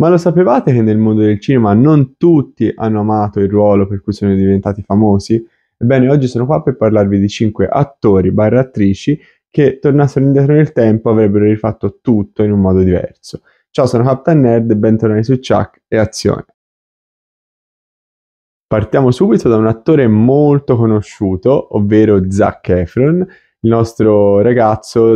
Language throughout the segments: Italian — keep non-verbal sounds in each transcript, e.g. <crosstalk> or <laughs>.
Ma lo sapevate che nel mondo del cinema non tutti hanno amato il ruolo per cui sono diventati famosi? Ebbene, oggi sono qua per parlarvi di 5 attori barra attrici che tornassero indietro nel tempo avrebbero rifatto tutto in un modo diverso. Ciao, sono Captain Nerd, bentornati su Chuck e Azione. Partiamo subito da un attore molto conosciuto, ovvero Zac Efron, il nostro ragazzo,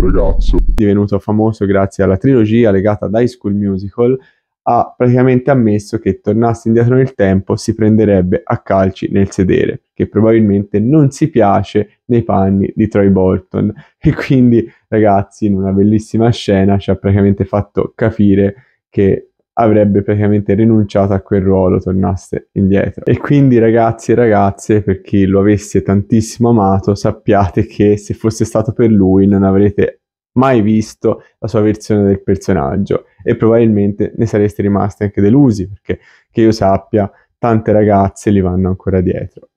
ragazzo, divenuto famoso grazie alla trilogia legata ad High School Musical, ha praticamente ammesso che tornasse indietro nel tempo si prenderebbe a calci nel sedere, che probabilmente non si piace nei panni di Troy Bolton. <laughs> E quindi, ragazzi, in una bellissima scena ci ha praticamente fatto capire che avrebbe praticamente rinunciato a quel ruolo, tornasse indietro. E quindi ragazzi e ragazze, per chi lo avesse tantissimo amato, sappiate che se fosse stato per lui non avrete mai visto la sua versione del personaggio e probabilmente ne sareste rimasti anche delusi, perché che io sappia tante ragazze li vanno ancora dietro.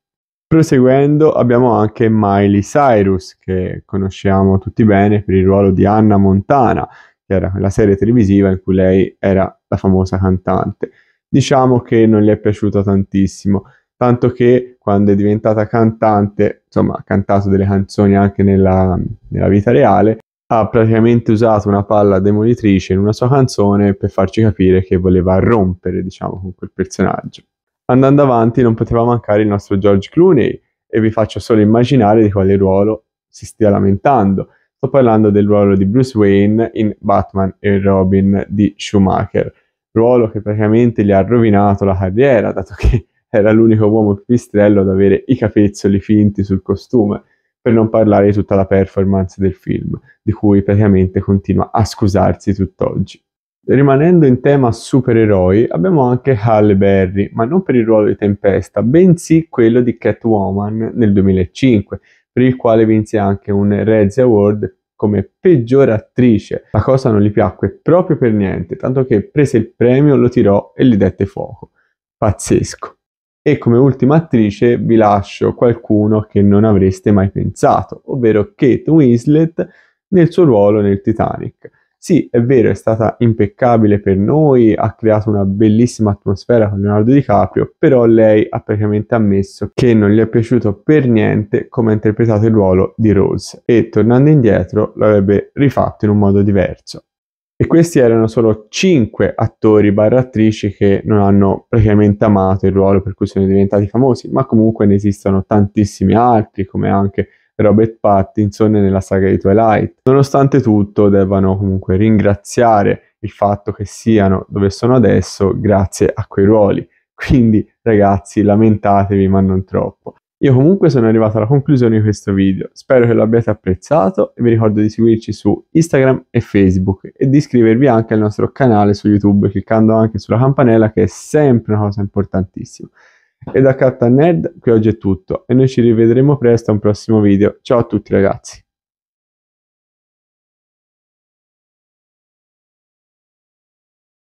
Proseguendo abbiamo anche Miley Cyrus che conosciamo tutti bene per il ruolo di Anna Montana che era la serie televisiva in cui lei era la famosa cantante. Diciamo che non gli è piaciuta tantissimo, tanto che quando è diventata cantante, insomma ha cantato delle canzoni anche nella, nella vita reale, ha praticamente usato una palla demolitrice in una sua canzone per farci capire che voleva rompere, diciamo, con quel personaggio. Andando avanti non poteva mancare il nostro George Clooney e vi faccio solo immaginare di quale ruolo si stia lamentando. Sto parlando del ruolo di Bruce Wayne in Batman e Robin di Schumacher, ruolo che praticamente gli ha rovinato la carriera, dato che <laughs> era l'unico uomo pipistrello ad avere i capezzoli finti sul costume, per non parlare di tutta la performance del film, di cui praticamente continua a scusarsi tutt'oggi. Rimanendo in tema supereroi, abbiamo anche Halle Berry, ma non per il ruolo di Tempesta, bensì quello di Catwoman nel 2005, per il quale vinse anche un Reds Award come peggiore attrice. La cosa non gli piacque proprio per niente, tanto che prese il premio, lo tirò e gli dette fuoco. Pazzesco. E come ultima attrice vi lascio qualcuno che non avreste mai pensato, ovvero Kate Winslet nel suo ruolo nel Titanic. Sì, è vero, è stata impeccabile per noi, ha creato una bellissima atmosfera con Leonardo DiCaprio, però lei ha praticamente ammesso che non gli è piaciuto per niente come ha interpretato il ruolo di Rose e tornando indietro l'avrebbe rifatto in un modo diverso. E questi erano solo 5 attori barra attrici che non hanno praticamente amato il ruolo per cui sono diventati famosi, ma comunque ne esistono tantissimi altri, come anche Robert Pattinson nella saga di Twilight. Nonostante tutto, devono comunque ringraziare il fatto che siano dove sono adesso grazie a quei ruoli. Quindi, ragazzi, lamentatevi, ma non troppo. Io comunque sono arrivato alla conclusione di questo video, spero che lo abbiate apprezzato e vi ricordo di seguirci su Instagram e Facebook e di iscrivervi anche al nostro canale su YouTube cliccando anche sulla campanella che è sempre una cosa importantissima. E da Cat a Nerd, qui oggi è tutto e noi ci rivedremo presto a un prossimo video. Ciao a tutti ragazzi!